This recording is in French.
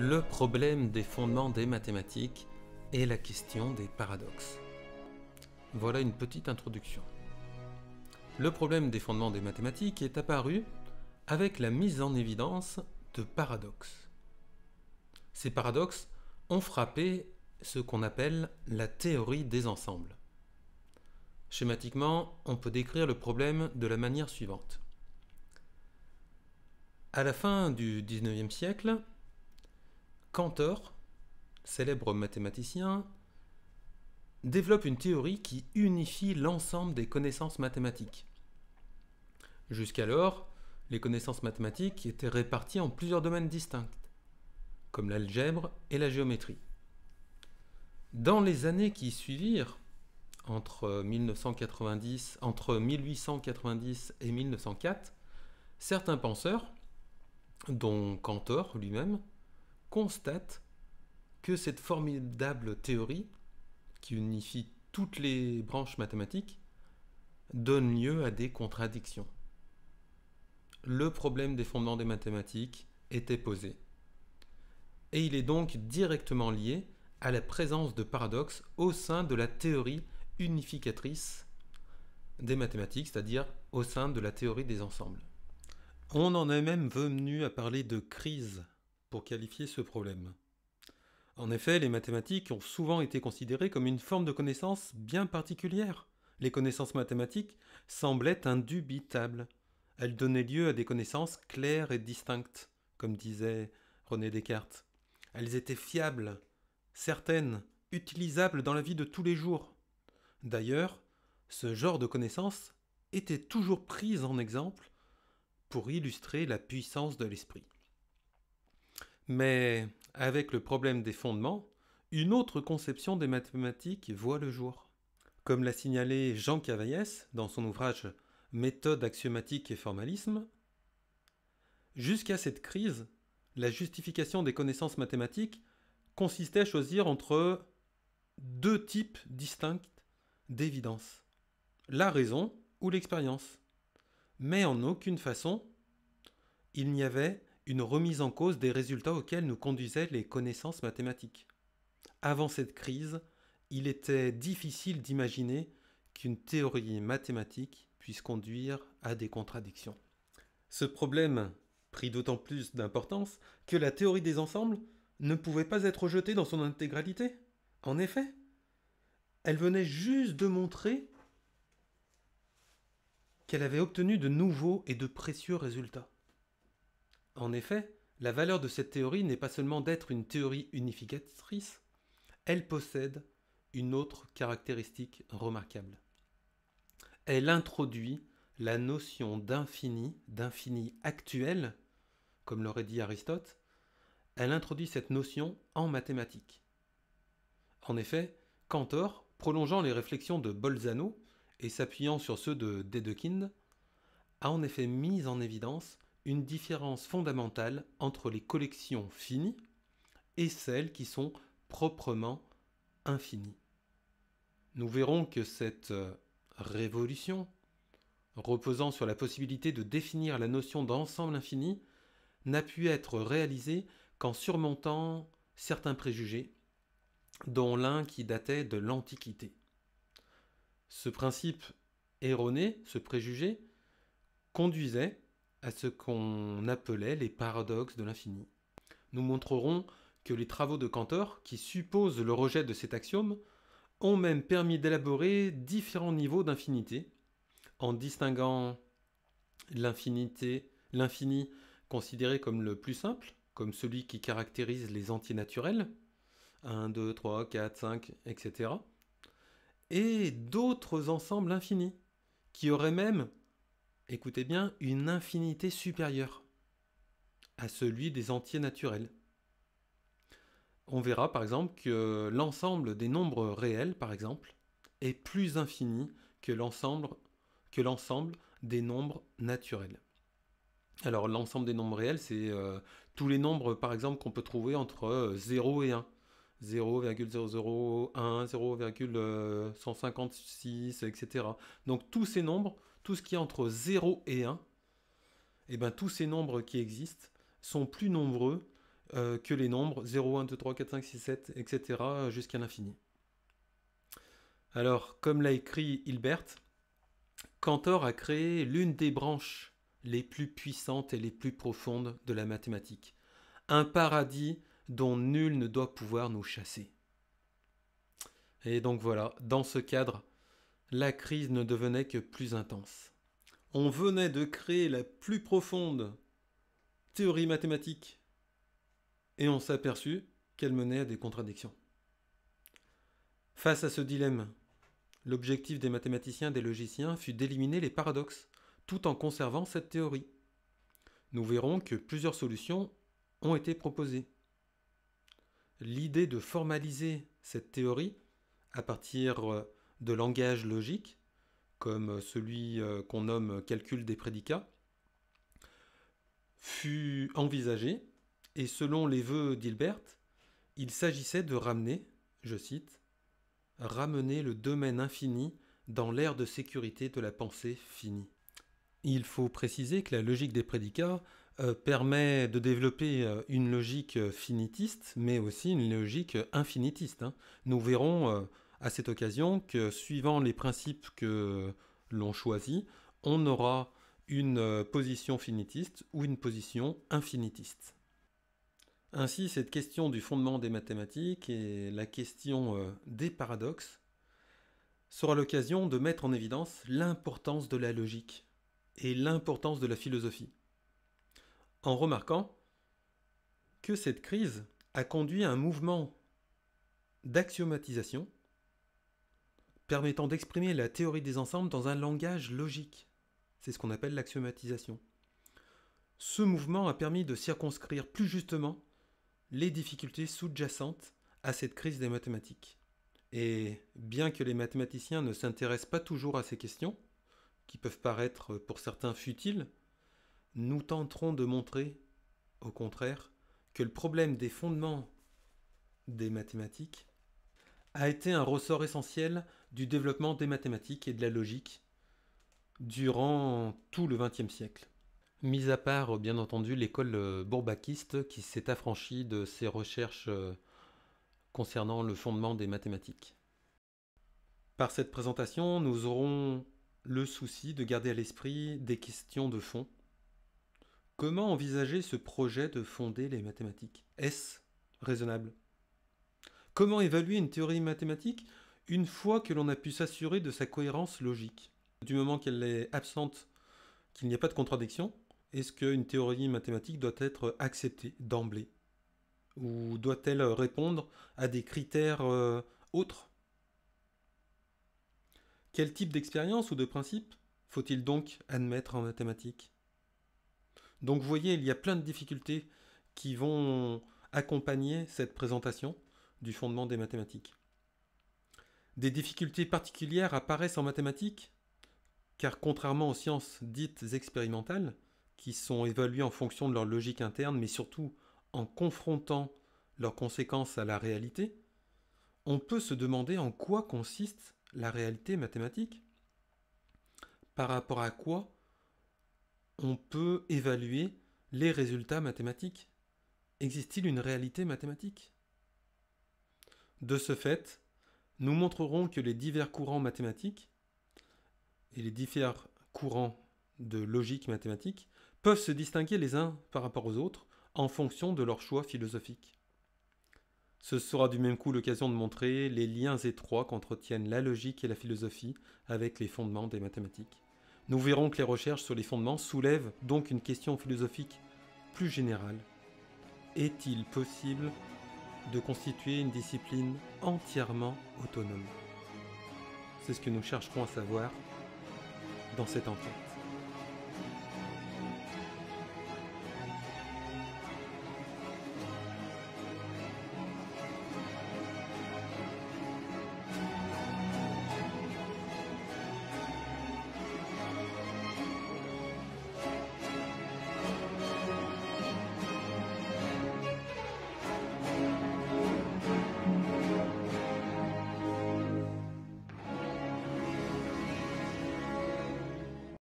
Le problème des fondements des mathématiques et la question des paradoxes. Voilà une petite introduction. Le problème des fondements des mathématiques est apparu avec la mise en évidence de paradoxes. Ces paradoxes ont frappé ce qu'on appelle la théorie des ensembles. Schématiquement, on peut décrire le problème de la manière suivante. À la fin du 19e siècle, Cantor, célèbre mathématicien, développe une théorie qui unifie l'ensemble des connaissances mathématiques. Jusqu'alors, les connaissances mathématiques étaient réparties en plusieurs domaines distincts, comme l'algèbre et la géométrie. Dans les années qui suivirent, entre, 1890 et 1904, certains penseurs, dont Cantor lui-même, constate que cette formidable théorie, qui unifie toutes les branches mathématiques, donne lieu à des contradictions. Le problème des fondements des mathématiques était posé. Et il est donc directement lié à la présence de paradoxes au sein de la théorie unificatrice des mathématiques, c'est-à-dire au sein de la théorie des ensembles. On en est même venu à parler de crise pour qualifier ce problème. En effet, les mathématiques ont souvent été considérées comme une forme de connaissance bien particulière. Les connaissances mathématiques semblaient indubitables. Elles donnaient lieu à des connaissances claires et distinctes, comme disait René Descartes. Elles étaient fiables, certaines, utilisables dans la vie de tous les jours. D'ailleurs, ce genre de connaissances était toujours prise en exemple pour illustrer la puissance de l'esprit. Mais avec le problème des fondements, une autre conception des mathématiques voit le jour. Comme l'a signalé Jean Cavaillès dans son ouvrage Méthode axiomatique et formalisme, jusqu'à cette crise, la justification des connaissances mathématiques consistait à choisir entre deux types distincts d'évidence, la raison ou l'expérience. Mais en aucune façon, il n'y avait une remise en cause des résultats auxquels nous conduisaient les connaissances mathématiques. Avant cette crise, il était difficile d'imaginer qu'une théorie mathématique puisse conduire à des contradictions. Ce problème prit d'autant plus d'importance que la théorie des ensembles ne pouvait pas être jetée dans son intégralité. En effet, elle venait juste de montrer qu'elle avait obtenu de nouveaux et de précieux résultats. En effet, la valeur de cette théorie n'est pas seulement d'être une théorie unificatrice, elle possède une autre caractéristique remarquable. Elle introduit la notion d'infini, d'infini actuel, comme l'aurait dit Aristote, elle introduit cette notion en mathématiques. En effet, Cantor, prolongeant les réflexions de Bolzano et s'appuyant sur ceux de Dedekind, a en effet mis en évidence différence fondamentale entre les collections finies et celles qui sont proprement infinies. Nous verrons que cette euh, révolution, reposant sur la possibilité de définir la notion d'ensemble infini, n'a pu être réalisée qu'en surmontant certains préjugés, dont l'un qui datait de l'Antiquité. Ce principe erroné, ce préjugé, conduisait à ce qu'on appelait les paradoxes de l'infini. Nous montrerons que les travaux de Cantor, qui supposent le rejet de cet axiome, ont même permis d'élaborer différents niveaux d'infinité, en distinguant l'infini considéré comme le plus simple, comme celui qui caractérise les entiers naturels, 1, 2, 3, 4, 5, etc., et d'autres ensembles infinis, qui auraient même écoutez bien, une infinité supérieure à celui des entiers naturels. On verra par exemple que l'ensemble des nombres réels, par exemple, est plus infini que l'ensemble des nombres naturels. Alors l'ensemble des nombres réels, c'est euh, tous les nombres par exemple qu'on peut trouver entre 0 euh, et 1. 0,001, 0,156, etc. Donc tous ces nombres tout ce qui est entre 0 et 1, et eh ben, tous ces nombres qui existent sont plus nombreux euh, que les nombres 0, 1, 2, 3, 4, 5, 6, 7, etc. jusqu'à l'infini. Alors, comme l'a écrit Hilbert, Cantor a créé l'une des branches les plus puissantes et les plus profondes de la mathématique. Un paradis dont nul ne doit pouvoir nous chasser. Et donc voilà, dans ce cadre, la crise ne devenait que plus intense. On venait de créer la plus profonde théorie mathématique et on s'aperçut qu'elle menait à des contradictions. Face à ce dilemme, l'objectif des mathématiciens et des logiciens fut d'éliminer les paradoxes tout en conservant cette théorie. Nous verrons que plusieurs solutions ont été proposées. L'idée de formaliser cette théorie à partir de langage logique, comme celui euh, qu'on nomme calcul des prédicats, fut envisagé, et selon les vœux d'Hilbert, il s'agissait de ramener, je cite, ramener le domaine infini dans l'ère de sécurité de la pensée finie. Il faut préciser que la logique des prédicats euh, permet de développer euh, une logique finitiste, mais aussi une logique infinitiste. Hein. Nous verrons à cette occasion que suivant les principes que l'on choisit, on aura une euh, position finitiste ou une position infinitiste. Ainsi, cette question du fondement des mathématiques et la question euh, des paradoxes sera l'occasion de mettre en évidence l'importance de la logique et l'importance de la philosophie, en remarquant que cette crise a conduit à un mouvement d'axiomatisation permettant d'exprimer la théorie des ensembles dans un langage logique. C'est ce qu'on appelle l'axiomatisation. Ce mouvement a permis de circonscrire plus justement les difficultés sous-jacentes à cette crise des mathématiques. Et bien que les mathématiciens ne s'intéressent pas toujours à ces questions, qui peuvent paraître pour certains futiles, nous tenterons de montrer, au contraire, que le problème des fondements des mathématiques a été un ressort essentiel du développement des mathématiques et de la logique durant tout le XXe siècle. Mis à part, euh, bien entendu, l'école euh, bourbakiste qui s'est affranchie de ses recherches euh, concernant le fondement des mathématiques. Par cette présentation, nous aurons le souci de garder à l'esprit des questions de fond. Comment envisager ce projet de fonder les mathématiques Est-ce raisonnable Comment évaluer une théorie mathématique une fois que l'on a pu s'assurer de sa cohérence logique. Du moment qu'elle est absente, qu'il n'y a pas de contradiction, est-ce qu'une théorie mathématique doit être acceptée d'emblée Ou doit-elle répondre à des critères euh, autres Quel type d'expérience ou de principe faut-il donc admettre en mathématiques Donc vous voyez, il y a plein de difficultés qui vont accompagner cette présentation du fondement des mathématiques. Des difficultés particulières apparaissent en mathématiques, car contrairement aux sciences dites expérimentales, qui sont évaluées en fonction de leur logique interne, mais surtout en confrontant leurs conséquences à la réalité, on peut se demander en quoi consiste la réalité mathématique, par rapport à quoi on peut évaluer les résultats mathématiques. Existe-t-il une réalité mathématique De ce fait, nous montrerons que les divers courants mathématiques et les divers courants de logique mathématique peuvent se distinguer les uns par rapport aux autres en fonction de leur choix philosophique. Ce sera du même coup l'occasion de montrer les liens étroits qu'entretiennent la logique et la philosophie avec les fondements des mathématiques. Nous verrons que les recherches sur les fondements soulèvent donc une question philosophique plus générale. Est-il possible de constituer une discipline entièrement autonome. C'est ce que nous chercherons à savoir dans cette entente.